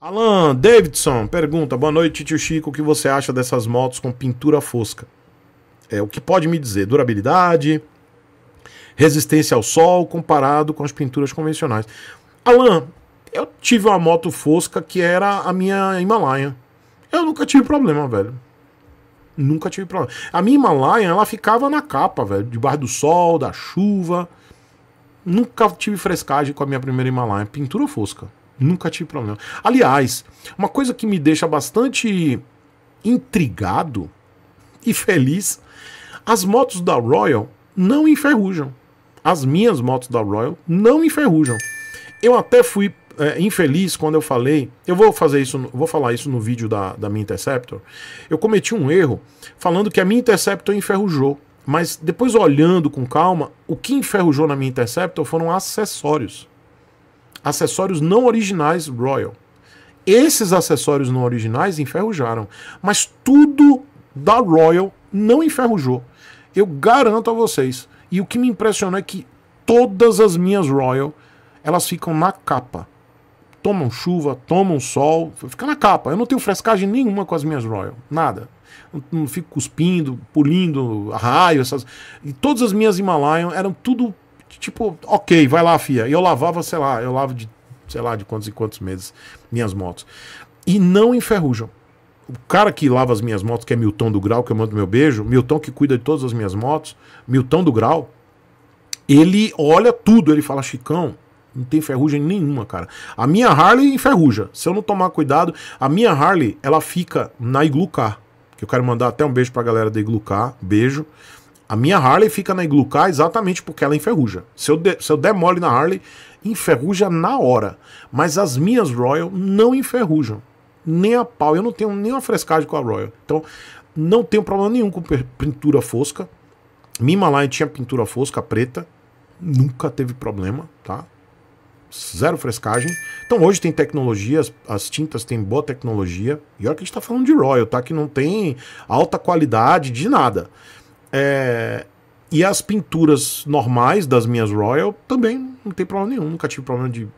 Alan Davidson pergunta: Boa noite, tio Chico. O que você acha dessas motos com pintura fosca? É, o que pode me dizer? Durabilidade, resistência ao sol comparado com as pinturas convencionais. Alan, eu tive uma moto fosca que era a minha Himalaia. Eu nunca tive problema, velho. Nunca tive problema. A minha Himalaia, ela ficava na capa, velho, debaixo do sol, da chuva. Nunca tive frescagem com a minha primeira Himalaia. Pintura fosca. Nunca tive problema. Aliás, uma coisa que me deixa bastante intrigado e feliz, as motos da Royal não enferrujam. As minhas motos da Royal não enferrujam. Eu até fui é, infeliz quando eu falei, eu vou fazer isso, vou falar isso no vídeo da, da minha Interceptor. Eu cometi um erro falando que a minha Interceptor enferrujou. Mas depois olhando com calma, o que enferrujou na minha Interceptor foram acessórios acessórios não originais Royal. Esses acessórios não originais enferrujaram, mas tudo da Royal não enferrujou. Eu garanto a vocês. E o que me impressiona é que todas as minhas Royal, elas ficam na capa. Tomam chuva, tomam sol, fica na capa. Eu não tenho frescagem nenhuma com as minhas Royal, nada. Não, não fico cuspindo, pulindo, raio, essas. E todas as minhas Himalayan eram tudo tipo, ok, vai lá, fia. Eu lavava, sei lá, eu lavo de, sei lá, de quantos e quantos meses minhas motos. E não enferrujam. O cara que lava as minhas motos, que é Milton do Grau, que eu mando meu beijo, Milton que cuida de todas as minhas motos, Milton do Grau, ele olha tudo, ele fala, Chicão, não tem ferrugem nenhuma, cara. A minha Harley enferruja. Se eu não tomar cuidado, a minha Harley, ela fica na Iglu Que eu quero mandar até um beijo pra galera da Iglu Beijo. A minha Harley fica na Iglucar exatamente porque ela enferruja. Se eu, de, se eu der mole na Harley, enferruja na hora. Mas as minhas Royal não enferrujam. Nem a pau. Eu não tenho nenhuma frescagem com a Royal. Então, não tenho problema nenhum com pintura fosca. Minha Himalaya tinha pintura fosca preta. Nunca teve problema, tá? Zero frescagem. Então hoje tem tecnologia, as, as tintas têm boa tecnologia. E olha que a gente tá falando de Royal, tá? Que não tem alta qualidade de nada. É, e as pinturas normais das minhas Royal também não tem problema nenhum, nunca tive problema de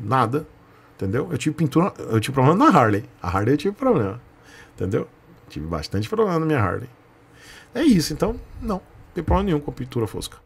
nada, entendeu? Eu tive pintura, eu tive problema na Harley. A Harley eu tive problema, entendeu? Tive bastante problema na minha Harley. É isso, então, não, não tem problema nenhum com a pintura fosca.